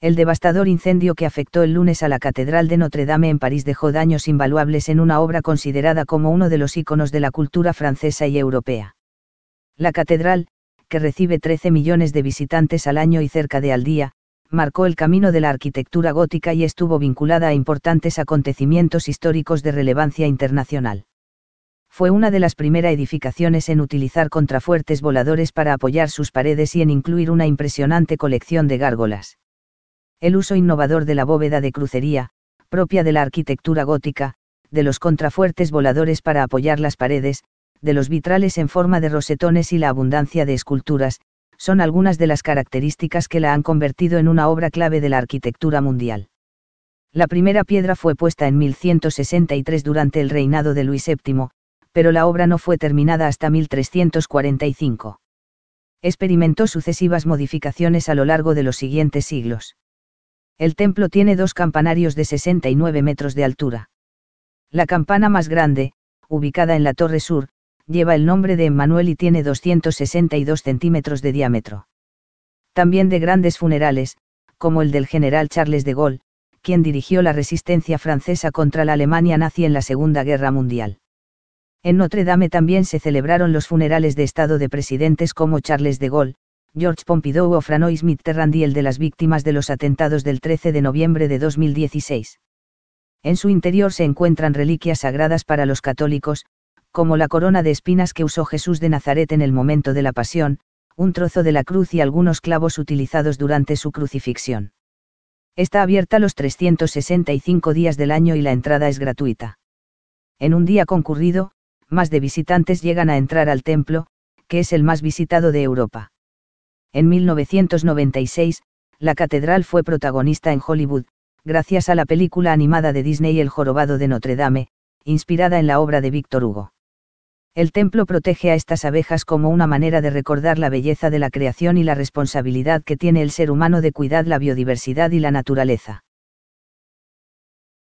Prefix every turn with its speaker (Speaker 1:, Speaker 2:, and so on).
Speaker 1: El devastador incendio que afectó el lunes a la Catedral de Notre Dame en París dejó daños invaluables en una obra considerada como uno de los íconos de la cultura francesa y europea. La catedral, que recibe 13 millones de visitantes al año y cerca de al día, marcó el camino de la arquitectura gótica y estuvo vinculada a importantes acontecimientos históricos de relevancia internacional. Fue una de las primeras edificaciones en utilizar contrafuertes voladores para apoyar sus paredes y en incluir una impresionante colección de gárgolas el uso innovador de la bóveda de crucería, propia de la arquitectura gótica, de los contrafuertes voladores para apoyar las paredes, de los vitrales en forma de rosetones y la abundancia de esculturas, son algunas de las características que la han convertido en una obra clave de la arquitectura mundial. La primera piedra fue puesta en 1163 durante el reinado de Luis VII, pero la obra no fue terminada hasta 1345. Experimentó sucesivas modificaciones a lo largo de los siguientes siglos. El templo tiene dos campanarios de 69 metros de altura. La campana más grande, ubicada en la torre sur, lleva el nombre de Emmanuel y tiene 262 centímetros de diámetro. También de grandes funerales, como el del general Charles de Gaulle, quien dirigió la resistencia francesa contra la Alemania nazi en la Segunda Guerra Mundial. En Notre Dame también se celebraron los funerales de estado de presidentes como Charles de Gaulle, George Pompidou o Franois Mitterrand y el de las víctimas de los atentados del 13 de noviembre de 2016. En su interior se encuentran reliquias sagradas para los católicos, como la corona de espinas que usó Jesús de Nazaret en el momento de la pasión, un trozo de la cruz y algunos clavos utilizados durante su crucifixión. Está abierta los 365 días del año y la entrada es gratuita. En un día concurrido, más de visitantes llegan a entrar al templo, que es el más visitado de Europa. En 1996, la catedral fue protagonista en Hollywood, gracias a la película animada de Disney El jorobado de Notre Dame, inspirada en la obra de Víctor Hugo. El templo protege a estas abejas como una manera de recordar la belleza de la creación y la responsabilidad que tiene el ser humano de cuidar la biodiversidad y la naturaleza.